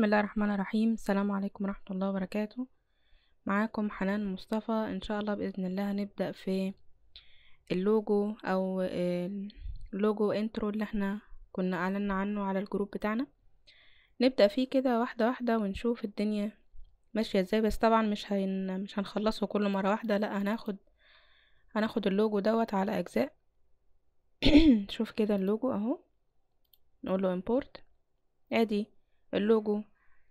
بسم الله الرحمن الرحيم السلام عليكم ورحمة الله وبركاته معاكم حنان مصطفى ان شاء الله بإذن الله هنبدأ في اللوجو او اللوجو انترو اللي احنا كنا اعلنا عنه على الجروب بتاعنا نبدأ فيه كده واحدة واحدة ونشوف الدنيا ماشية ازاي بس طبعا مش هن... مش هنخلصه كله مرة واحدة لا هناخد هناخد اللوجو دوت على اجزاء شوف كده اللوجو اهو نقول له ادي اللوجو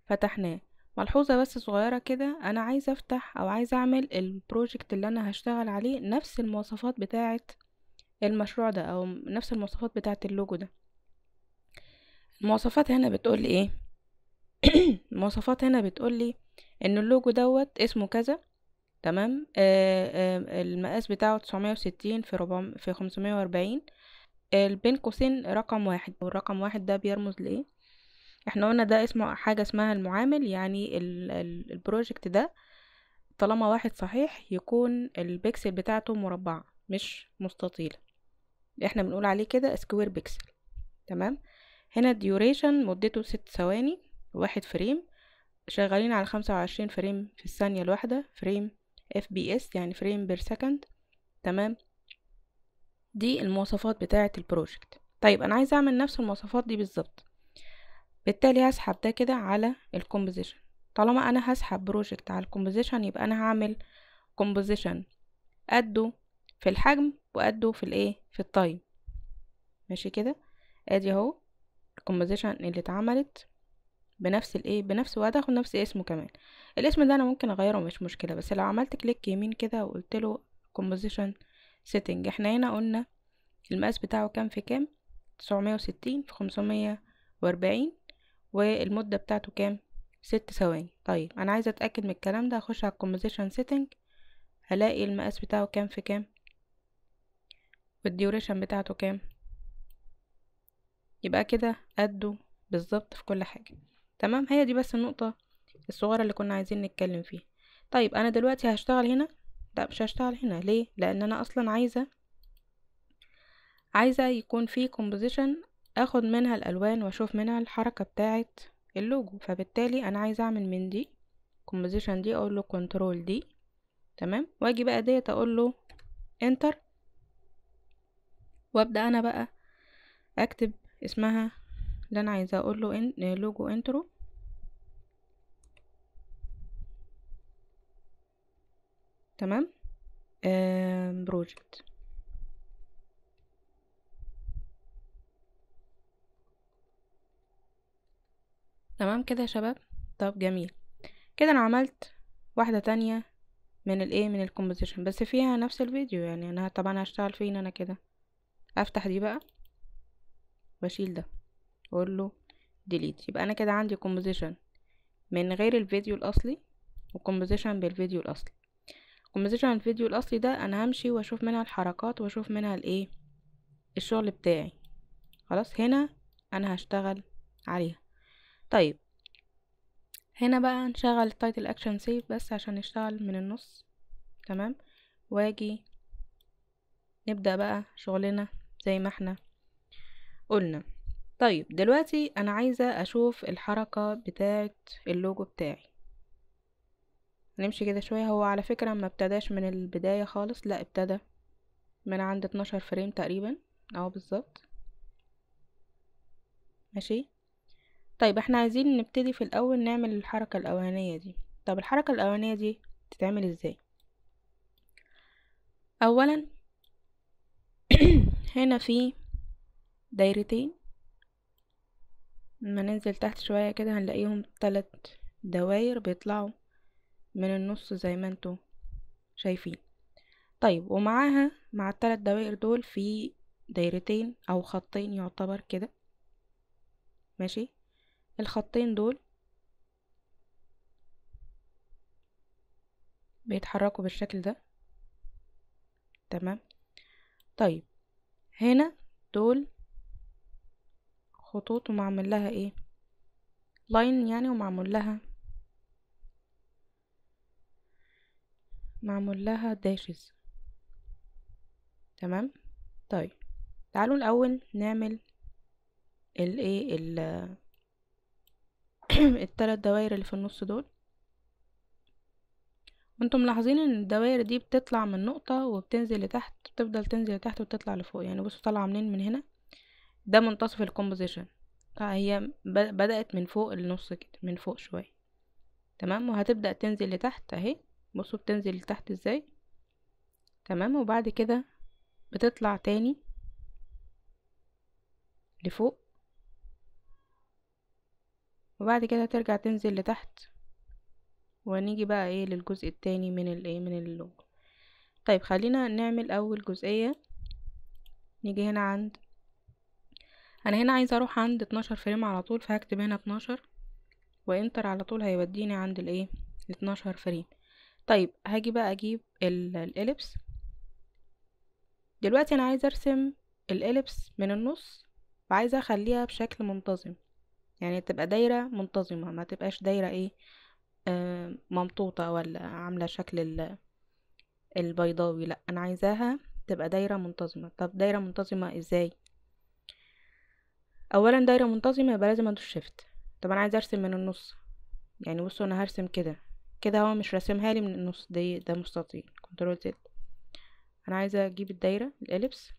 فتحناه ملحوظة بس صغيرة كده أنا عايزة أفتح أو عايزة أعمل البروجكت اللي أنا هشتغل عليه نفس المواصفات بتاعة المشروع ده أو نفس المواصفات بتاعة اللوجو ده المواصفات هنا بتقول إيه المواصفات هنا بتقول لي إن اللوجو دوت اسمه كذا تمام آآ آه، آآ آه، المقاس بتاعه 960 في ربع في 540 آه، بين قوسين رقم واحد والرقم واحد ده بيرمز لإيه احنا قلنا ده اسمه حاجة اسمها المعامل يعني البروجكت ده طالما واحد صحيح يكون البكسل بتاعته مربعة مش مستطيلة احنا بنقول عليه كده سكوير بكسل تمام هنا الديوريشن مدته ست ثواني واحد فريم شغالين على خمسة وعشرين فريم في الثانية الواحدة فريم اف بي اس يعني فريم بير سكند تمام دي المواصفات بتاعة البروجكت طيب انا عايزه اعمل نفس المواصفات دي بالظبط بالتالي هسحب ده كده على الكومبوزيشن طالما انا هسحب بروجكت على الكومبوزيشن يبقى انا هعمل كومبوزيشن قده في الحجم وقده في الايه في التايم ماشي كده ادي اهو الكومبوزيشن اللي اتعملت بنفس الايه بنفس وهتاخد نفس اسمه كمان الاسم ده انا ممكن اغيره مش مشكله بس لو عملت كليك يمين كده وقلت له كومبوزيشن سيتنج احنا هنا قلنا المقاس بتاعه كام في كام 960 في 540 والمدة بتاعته كام ست ثواني طيب انا عايزة اتأكد من الكلام ده هخش على الكومبوزيشن سيتنج هلاقي المقاس بتاعه كام في كام والديوريشن بتاعته كام يبقى كده قده بالظبط في كل حاجة تمام هي دي بس النقطة الصغيرة اللي كنا عايزين نتكلم فيها طيب انا دلوقتي هشتغل هنا لا مش هشتغل هنا ليه لان انا اصلا عايزة عايزة يكون في كومبوزيشن اخد منها الالوان واشوف منها الحركه بتاعه اللوجو فبالتالي انا عايزه اعمل من دي كومبوزيشن دي اقول له كنترول دي تمام واجي بقى ديت اقول له انتر وابدا انا بقى اكتب اسمها اللي انا عايزه اقول له إن... لوجو انترو تمام آه... بروجكت تمام كده يا شباب طب جميل كده انا عملت واحدة تانية من الايه من الكومبوزيشن بس فيها نفس الفيديو يعني انا طبعا هشتغل فين انا كده افتح دي بقى بشيل ده واقول له ديليت يبقى انا كده عندي كومبوزيشن من غير الفيديو الاصلي وكومبوزيشن بالفيديو الاصلي كومبوزيشن الفيديو الاصلي ده انا همشي واشوف منها الحركات واشوف منها الايه الشغل بتاعي خلاص هنا انا هشتغل عليها طيب هنا بقى نشغل التايتل اكشن سيف بس عشان يشتغل من النص تمام واجي نبدأ بقى شغلنا زي ما احنا قلنا طيب دلوقتي انا عايزة اشوف الحركة بتاعة اللوجو بتاعي نمشي كده شوية هو على فكرة ما ابتداش من البداية خالص لا ابتدى من عند 12 فريم تقريبا اهو بالظبط ماشي طيب احنا عايزين نبتدي في الاول نعمل الحركة الاولانية دي طب الحركة الاولانية دي تتعمل ازاي اولا هنا في دايرتين لما ننزل تحت شوية كده هنلاقيهم تلات دواير بيطلعوا من النص زي ما انتوا شايفين طيب ومعاها مع التلات دوائر دول في دايرتين او خطين يعتبر كده ماشي الخطين دول بيتحركوا بالشكل ده تمام طيب هنا دول خطوط ومعمل لها ايه لاين يعني ومعمول لها معمول لها داشز تمام طيب تعالوا الاول نعمل الايه الثلاث دوائر اللي في النص دول وانتم ملاحظين ان الدوائر دي بتطلع من نقطة وبتنزل لتحت بتفضل تنزل لتحت وتطلع لفوق يعني بصوا طالعة منين من هنا ده منتصف الكومبوزيشن هي بدأت من فوق النص كده من فوق شوية تمام وهتبدأ تنزل لتحت اهي بصوا بتنزل لتحت ازاي تمام وبعد كده بتطلع تاني لفوق وبعد كده ترجع تنزل لتحت ونيجي بقى ايه للجزء التاني من الايه من اللوجو طيب خلينا نعمل اول جزئية نيجي هنا عند انا هنا عايزة اروح عند 12 فريم على طول فهكتب هنا 12 وانتر على طول هيوديني عند الايه 12 فريم طيب هاجي بقى اجيب الاليبس دلوقتي انا عايزه ارسم الاليبس من النص وعايزه اخليها بشكل منتظم يعني تبقى دايرة منتظمة ما تبقاش دايرة ايه آه ممطوطة ولا عاملة شكل البيضاوي لا انا عايزاها تبقى دايرة منتظمة طب دايرة منتظمة ازاي اولا دايرة منتظمة يبقى لازم ادوس شيفت طب انا عايزة ارسم من النص يعني بصوا انا هرسم كده كده هو مش راسمها لي من النص دي ده مستطيل كنترول زد انا عايزة اجيب الدايرة الاليبس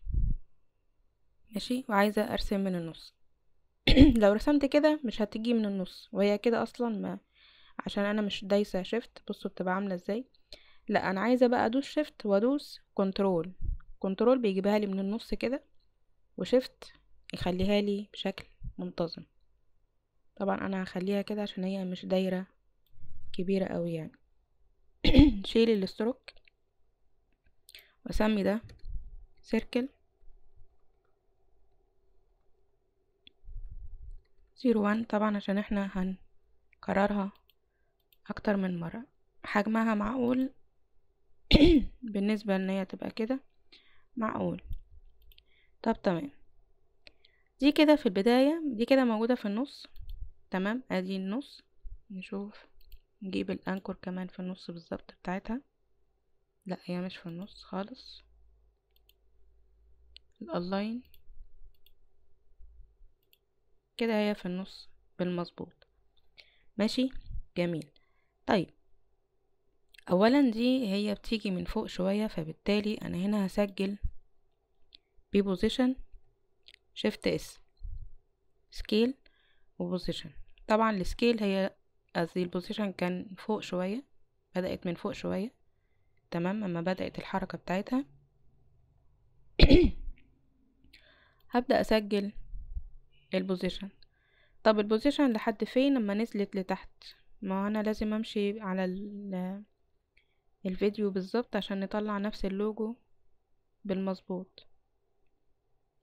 ماشي وعايزة ارسم من النص لو رسمت كده مش هتيجي من النص وهي كده اصلا ما عشان انا مش دايسه شيفت بصوا بتبقى عامله ازاي لا انا عايزه بقى ادوس شيفت وادوس كنترول كنترول بيجيبها لي من النص كده وشيفت يخليها لي بشكل منتظم طبعا انا هخليها كده عشان هي مش دايره كبيره قوي يعني شيل الاستروك واسمي ده سيركل زيرو وان طبعا عشان احنا هنكررها اكتر من مرة حجمها معقول بالنسبة ان هي تبقى كده معقول طب تمام دي كده في البداية دي كده موجودة في النص تمام ادي النص نشوف نجيب الانكور كمان في النص بالظبط بتاعتها لا هي مش في النص خالص الالاين كده هي في النص بالمظبوط ماشي جميل طيب اولا دي هي بتيجي من فوق شوية فبالتالي انا هنا هسجل بي بوزيشن شيفت اس سكيل وبوزيشن طبعا السكيل هي قصدي البوزيشن كان فوق شوية بدأت من فوق شوية تمام اما بدأت الحركة بتاعتها هبدأ اسجل البوزيشن طب البوزيشن لحد فين لما نزلت لتحت ما انا لازم امشي على الفيديو بالظبط عشان نطلع نفس اللوجو بالمظبوط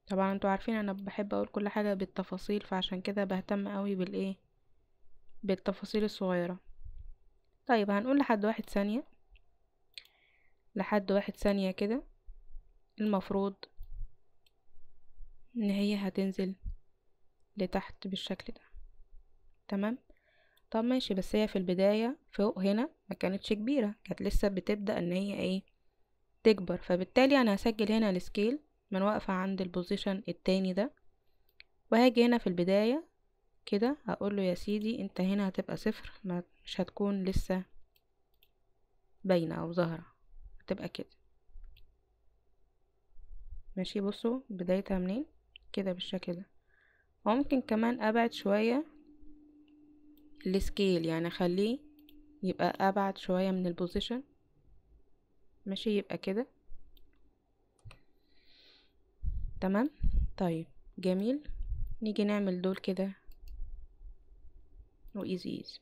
طبعا انتوا عارفين انا بحب اقول كل حاجه بالتفاصيل فعشان كده بهتم قوي بالايه بالتفاصيل الصغيره طيب هنقول لحد واحد ثانيه لحد واحد ثانيه كده المفروض ان هي هتنزل لتحت بالشكل ده تمام طب ماشي بس هي في البداية فوق هنا ما كانتش كبيرة كانت لسه بتبدأ ان هي ايه تكبر فبالتالي انا هسجل هنا السكيل من واقفة عند البوزيشن التاني ده وهاجي هنا في البداية كده هقول له يا سيدي انت هنا هتبقى صفر ما مش هتكون لسه باينة او ظاهرة هتبقى كده ماشي بصوا بدايتها منين كده بالشكل ده وممكن كمان ابعد شوية السكيل يعني اخليه يبقى ابعد شوية من البوزيشن ماشي يبقى كده تمام طيب جميل نيجي نعمل دول كده وايزي oh, ايزي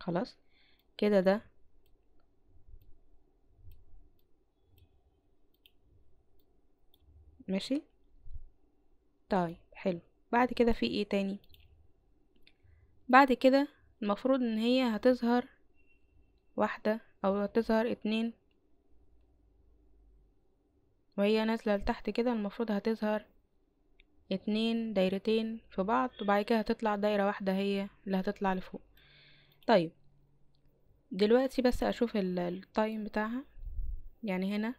خلاص كده ده ماشي طيب حلو بعد كده في ايه تاني بعد كده المفروض ان هي هتظهر واحدة او هتظهر اتنين وهي نازلة لتحت كده المفروض هتظهر اتنين دايرتين في بعض وبعد كده هتطلع دايرة واحدة هي اللي هتطلع لفوق طيب دلوقتي بس اشوف التايم بتاعها يعني هنا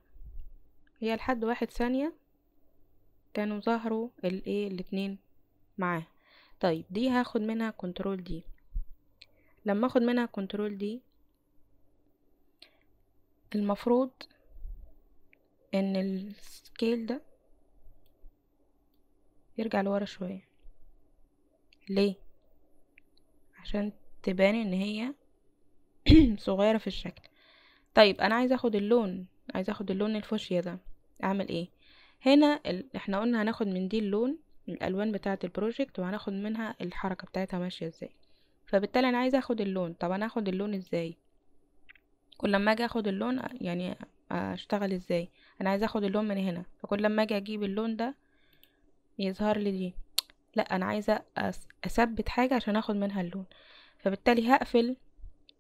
هي لحد واحد ثانية كانوا ظهروا الايه الاتنين معاه طيب دي هاخد منها كنترول دي لما اخد منها كنترول دي المفروض ان السكيل ده يرجع لورا شوية ليه عشان تبان ان هي صغيرة في الشكل طيب انا عايزه اخد اللون عايزه اخد اللون الفوشيا ده اعمل ايه هنا احنا قلنا هناخد من دي اللون الالوان بتاعه البروجكت وهناخد منها الحركه بتاعتها ماشيه ازاي فبالتالي انا عايزه اخد اللون طب انا اخد اللون ازاي كل لما اجي اخد اللون يعني اشتغل ازاي انا عايزه اخد اللون من هنا فكل لما اجي اجيب اللون ده يظهر لي دي لا انا عايزه اثبت حاجه عشان اخد منها اللون فبالتالي هقفل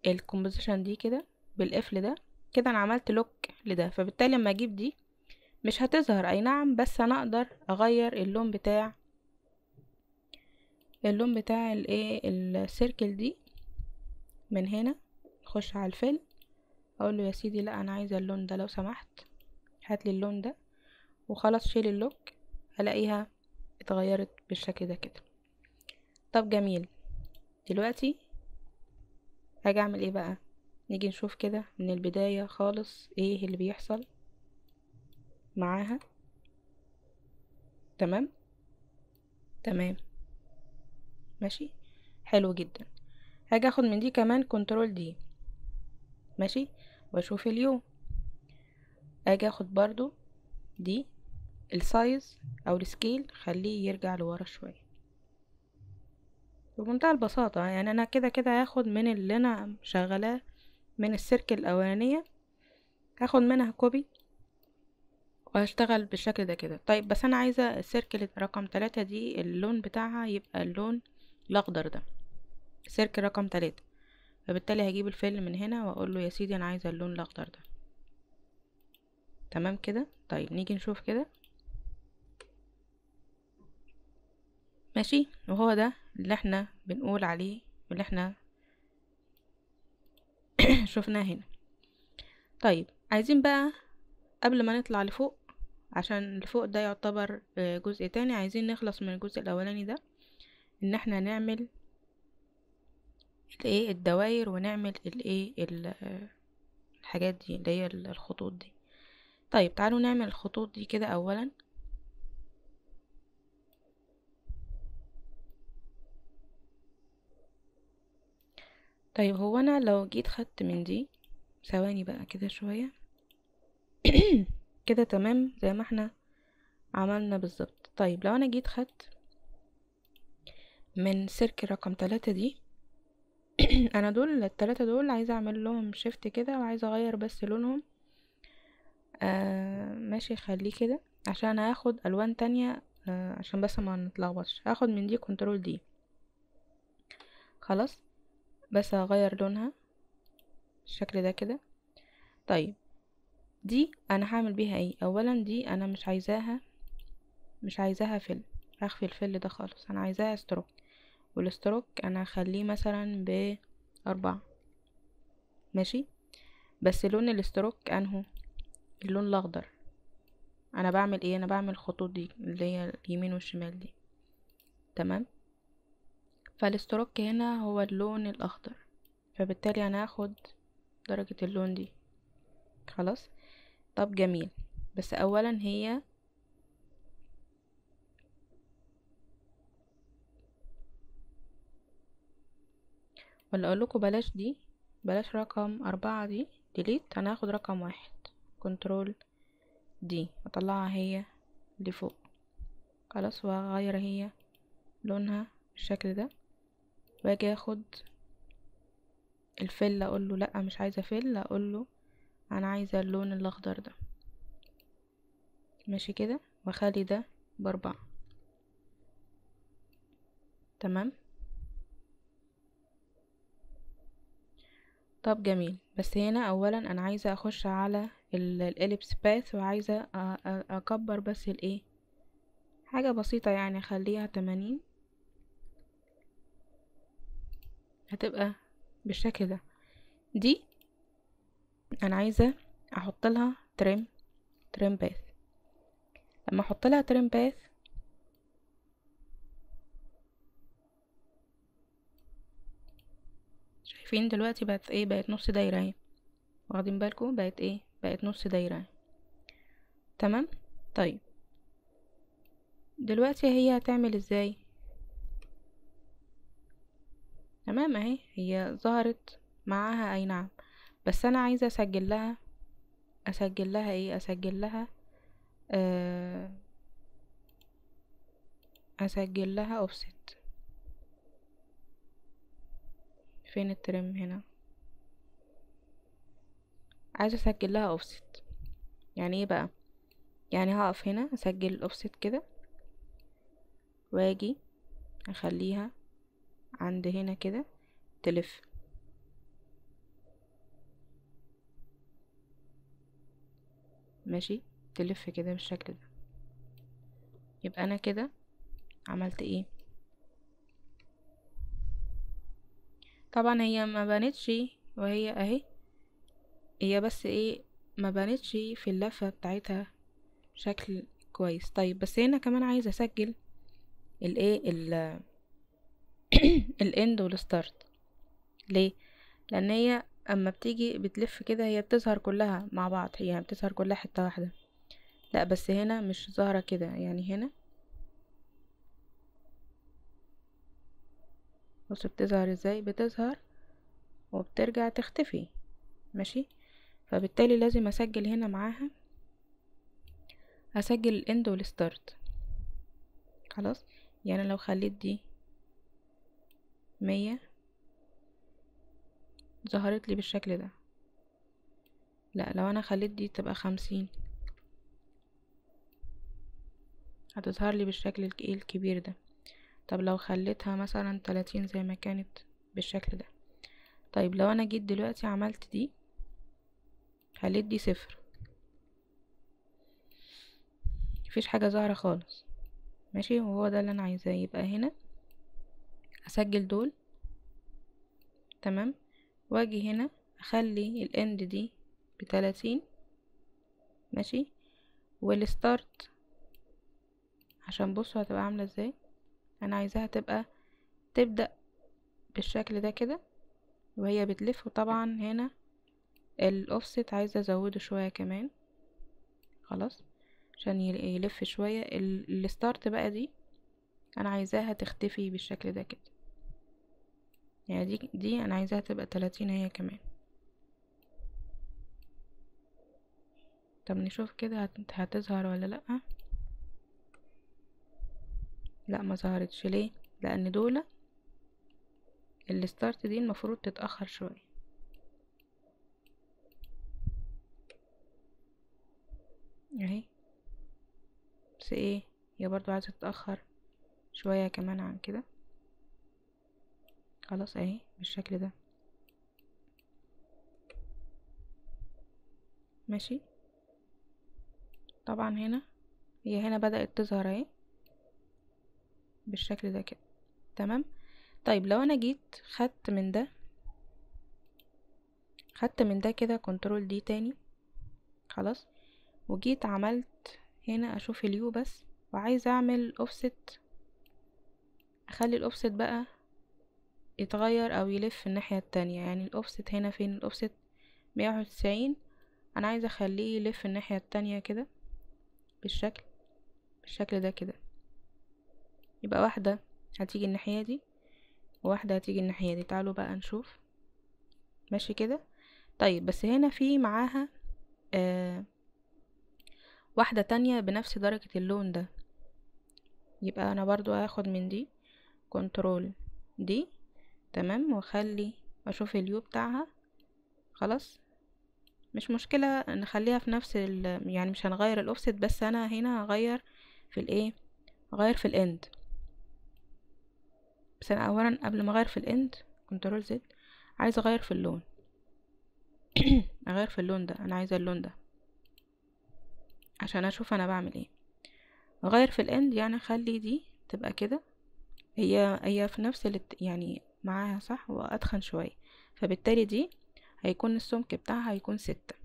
الكومبوزيشن دي كده بالقفل ده كده انا عملت لوك لده فبالتالي لما اجيب دي مش هتظهر اي نعم بس انا اقدر اغير اللون بتاع اللون بتاع الايه السيركل دي من هنا اخش على الفيل اقول له يا سيدي لا انا عايزه اللون ده لو سمحت هات لي اللون ده وخلاص شيل اللوك هلاقيها اتغيرت بالشكل ده كده طب جميل دلوقتي هاجي اعمل ايه بقى نيجي نشوف كده من البداية خالص ايه اللي بيحصل معاها تمام تمام ماشي حلو جدا هاجي اخد من دي كمان كنترول دي ماشي واشوف اليوم اجي اخد برضو دي السايز او السكيل خليه يرجع لورا شويه بمنتهى البساطة يعني انا كده كده هاخد من اللي انا شغلاه من السيرك الاولانية هاخد منها كوبي وهشتغل بالشكل ده كده طيب بس انا عايزة السيركل رقم تلاتة دي اللون بتاعها يبقى اللون الاخضر ده سيركل رقم تلاتة فبالتالي هجيب الفيل من هنا واقول له يا سيدي انا عايزه اللون الاخضر ده تمام كده طيب نيجي نشوف كده ماشي وهو ده اللي احنا بنقول عليه واللي احنا شفناه هنا طيب عايزين بقى قبل ما نطلع لفوق عشان لفوق ده يعتبر آه، جزء تاني عايزين نخلص من الجزء الاولاني ده ان احنا نعمل الايه الدوائر ونعمل الايه الحاجات دي اللي هي الخطوط دي طيب تعالوا نعمل الخطوط دي كده اولا طيب هو انا لو جيت خدت من دي ثواني بقى كده شويه كده تمام زي ما احنا عملنا بالظبط طيب لو انا جيت خدت من سيرك رقم تلاتة دي انا دول التلاتة دول عايزة اعمل لهم شيفت كده وعايزة اغير بس لونهم آه ماشي خليه كده عشان هاخد الوان تانية آه عشان بس ما نتلخبطش هاخد من دي كنترول دي خلاص بس هغير لونها الشكل ده كده طيب دي انا هعمل بيها ايه اولا دي انا مش عايزاها مش عايزاها فل هخفي الفل ده خالص انا عايزاها استروك والستروك انا هخليه مثلا بأربعة ماشي بس لون الستروك انهو اللون الاخضر انا بعمل ايه انا بعمل الخطوط دي اللي هي اليمين والشمال دي تمام فالستروك هنا هو اللون الاخضر فبالتالي انا هاخد درجة اللون دي خلاص طب جميل بس اولا هي ولا اقول لكم بلاش دي بلاش رقم أربعة دي ديليت انا هاخد رقم واحد كنترول دي اطلعها هي لفوق خلاص وهغير هي لونها بالشكل ده واجي اخد الفل اقول له لا مش عايزه فل اقول له انا عايزه اللون الاخضر ده ماشي كده واخلي ده باربعة تمام طب جميل بس هنا اولا انا عايزه اخش على الاليبس باث وعايزه اكبر بس الايه حاجه بسيطه يعني اخليها تمانين هتبقى بالشكل ده دي انا عايزه احط لها تريم تريم باث لما احط لها تريم باث شايفين دلوقتي بقت ايه بقت نص دايرة اهي واخدين بالكم بقت ايه بقت نص دايرة اهي تمام طيب دلوقتي هي هتعمل ازاي تمام اهي هي ظهرت معاها اي نعم بس انا عايزه اسجل لها اسجل لها ايه اسجل لها آه، اسجل لها اوفست فين الترم هنا عايزة اسجل لها اوفست يعني ايه بقى يعني هقف هنا اسجل الاوفست كده واجي اخليها عند هنا كده تلف ماشي تلف كده بالشكل ده يبقى انا كده عملت ايه طبعا هي ما بانتش وهي اهي هي بس ايه ما بانتش في اللفه بتاعتها بشكل كويس طيب بس هنا كمان عايزه اسجل الايه ال إيه، الاند والستارت ليه لان هي اما بتيجي بتلف كده هي بتظهر كلها مع بعض هي بتظهر كلها حته واحده لا بس هنا مش ظاهره كده يعني هنا بصي بتظهر ازاي بتظهر وبترجع تختفي ماشي فبالتالي لازم اسجل هنا معاها اسجل الاند والستارت خلاص يعني لو خليت دي مية ظهرت لي بالشكل ده لا لو انا خليت دي تبقى خمسين هتظهر لي بالشكل الكبير ده طب لو خليتها مثلا تلاتين زي ما كانت بالشكل ده طيب لو انا جيت دلوقتي عملت دي خليت دي صفر مفيش حاجة ظاهرة خالص ماشي وهو ده اللي انا عايزاه يبقى هنا اسجل دول تمام واجي هنا اخلي الاند دي بتلاتين ماشي والستارت عشان بصوا هتبقى عاملة ازاي انا عايزاها تبقى تبدأ بالشكل ده كده وهي بتلف وطبعا هنا الاوفست عايزة ازوده شوية كمان خلاص عشان يلف شوية الستارت بقى دي انا عايزاها تختفي بالشكل ده كده يعني دي دي انا عايزاها تبقى تلاتين هي كمان طب نشوف كده هتظهر ولا لأ لا ما ظهرتش ليه لان دول الستارت دي المفروض تتاخر شويه اهي بس ايه هي برضو عايزه تتاخر شويه كمان عن كده خلاص اهي بالشكل ده ماشي طبعا هنا هي هنا بدأت تظهر اهي بالشكل ده كده تمام طيب لو انا جيت خدت من ده خدت من ده كده كنترول دي تاني خلاص وجيت عملت هنا اشوف اليو بس وعايزه اعمل اوفست اخلي الاوفست بقى يتغير او يلف الناحية التانية يعني الاوفست هنا فين الاوفست مية وتسعين انا عايزة اخليه يلف الناحية التانية كده بالشكل بالشكل ده كده يبقى واحدة هتيجي الناحية دي وواحدة هتيجي الناحية دي تعالوا بقى نشوف ماشي كده طيب بس هنا في معاها آه واحدة تانية بنفس درجة اللون ده يبقى انا برضو هاخد من دي كنترول دي تمام واخلي اشوف اليو بتاعها خلاص مش مشكلة نخليها في نفس ال يعني مش هنغير الاوفست بس انا هنا هغير في الايه هغير في الاند بس انا اولا قبل ما اغير في الاند كنترول زد عايزه اغير في اللون اغير في اللون ده انا عايزه اللون ده عشان اشوف انا بعمل ايه اغير في الاند يعني اخلي دي تبقى كده هي هي في نفس الت... يعني معاها صح وادخن شويه فبالتالي دي هيكون السمك بتاعها هيكون ستة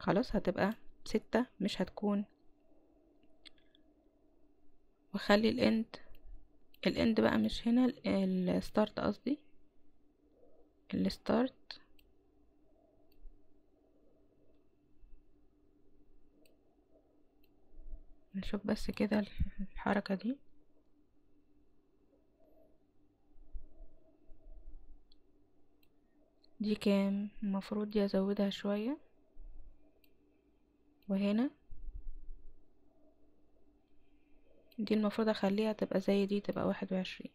خلاص هتبقى ستة مش هتكون وخلي الاند الاند بقى مش هنا الستارت قصدي الستارت نشوف بس كده الحركة دي دي كام المفروض دي ازودها شوية وهنا دي المفروض اخليها تبقى زي دي تبقى واحد وعشرين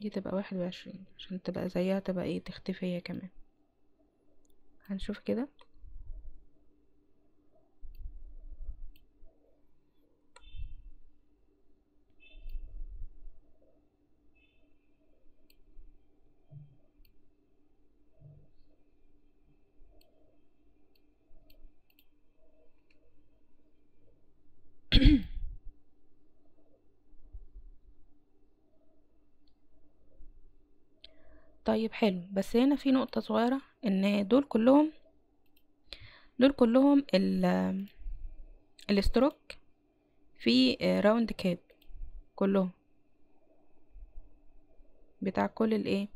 دي تبقى واحد وعشرين عشان تبقى زيها تبقى ايه تختفي هي كمان هنشوف كده طيب حلو بس هنا في نقطة صغيرة ان دول كلهم دول كلهم ال الاستروك في راوند كاب كلهم بتاع كل الايه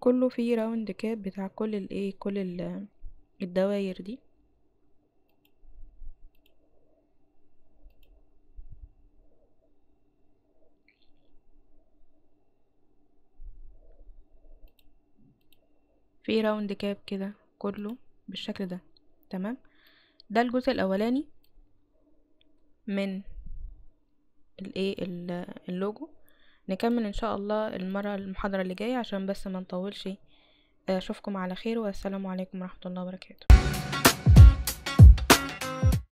كله في راوند كاب بتاع كل الايه كل الدواير دي في راوند كاب كده كله بالشكل ده تمام ده الجزء الاولاني من الايه اللوجو نكمل ان شاء الله المره المحاضره اللي جايه عشان بس ما نطولش آه، اشوفكم على خير والسلام عليكم ورحمه الله وبركاته